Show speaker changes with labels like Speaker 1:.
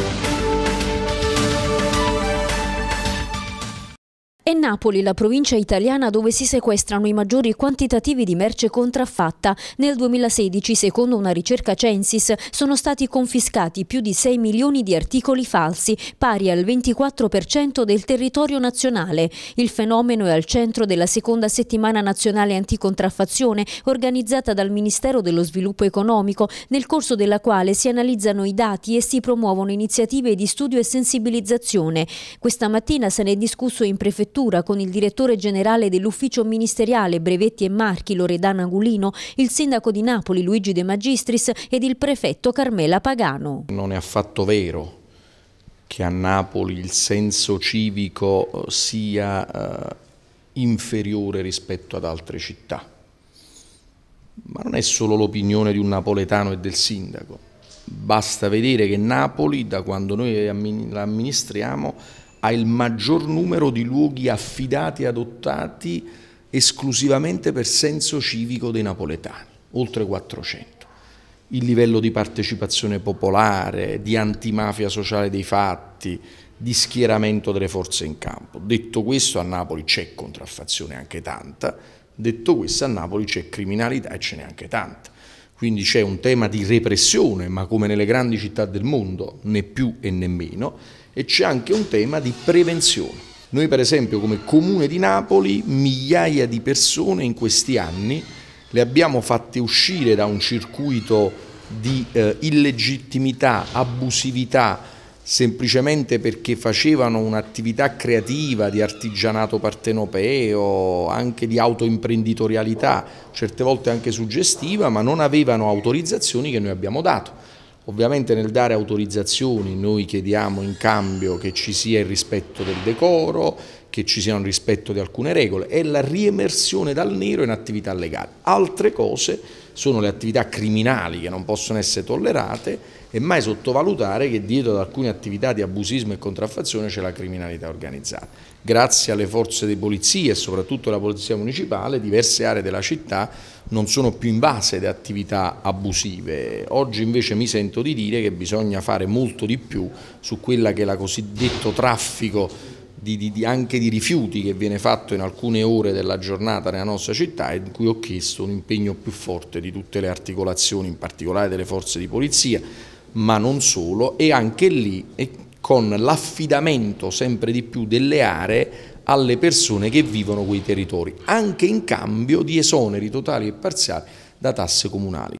Speaker 1: Thank you. È Napoli la provincia italiana dove si sequestrano i maggiori quantitativi di merce contraffatta. Nel 2016, secondo una ricerca Censis, sono stati confiscati più di 6 milioni di articoli falsi, pari al 24% del territorio nazionale. Il fenomeno è al centro della seconda settimana nazionale anticontraffazione organizzata dal Ministero dello Sviluppo Economico, nel corso della quale si analizzano i dati e si promuovono iniziative di studio e sensibilizzazione. Questa mattina se ne è discusso in prefettura Agricoltura con il direttore generale dell'ufficio ministeriale Brevetti e Marchi Loredana Gulino, il sindaco di Napoli Luigi De Magistris ed il prefetto Carmela Pagano.
Speaker 2: Non è affatto vero che a Napoli il senso civico eh, sia eh, inferiore rispetto ad altre città. Ma non è solo l'opinione di un napoletano e del sindaco. Basta vedere che Napoli, da quando noi la amministriamo, ha il maggior numero di luoghi affidati e adottati esclusivamente per senso civico dei napoletani, oltre 400 il livello di partecipazione popolare, di antimafia sociale dei fatti, di schieramento delle forze in campo. Detto questo, a Napoli c'è contraffazione anche tanta, detto questo, a Napoli c'è criminalità e ce n'è anche tanta. Quindi c'è un tema di repressione, ma come nelle grandi città del mondo, né più e né meno, e c'è anche un tema di prevenzione. Noi per esempio come comune di Napoli migliaia di persone in questi anni le abbiamo fatte uscire da un circuito di eh, illegittimità, abusività, semplicemente perché facevano un'attività creativa di artigianato partenopeo, anche di autoimprenditorialità, certe volte anche suggestiva, ma non avevano autorizzazioni che noi abbiamo dato. Ovviamente nel dare autorizzazioni noi chiediamo in cambio che ci sia il rispetto del decoro, che ci sia un rispetto di alcune regole e la riemersione dal nero in attività legale. Altre cose sono le attività criminali che non possono essere tollerate e mai sottovalutare che dietro ad alcune attività di abusismo e contraffazione c'è la criminalità organizzata. Grazie alle forze di polizia e soprattutto alla polizia municipale diverse aree della città non sono più invase da attività abusive. Oggi invece mi sento di dire che bisogna fare molto di più su quella che è la cosiddetto traffico di, di, anche di rifiuti che viene fatto in alcune ore della giornata nella nostra città e in cui ho chiesto un impegno più forte di tutte le articolazioni, in particolare delle forze di polizia, ma non solo, e anche lì, e con l'affidamento sempre di più delle aree alle persone che vivono quei territori, anche in cambio di esoneri totali e parziali da tasse comunali.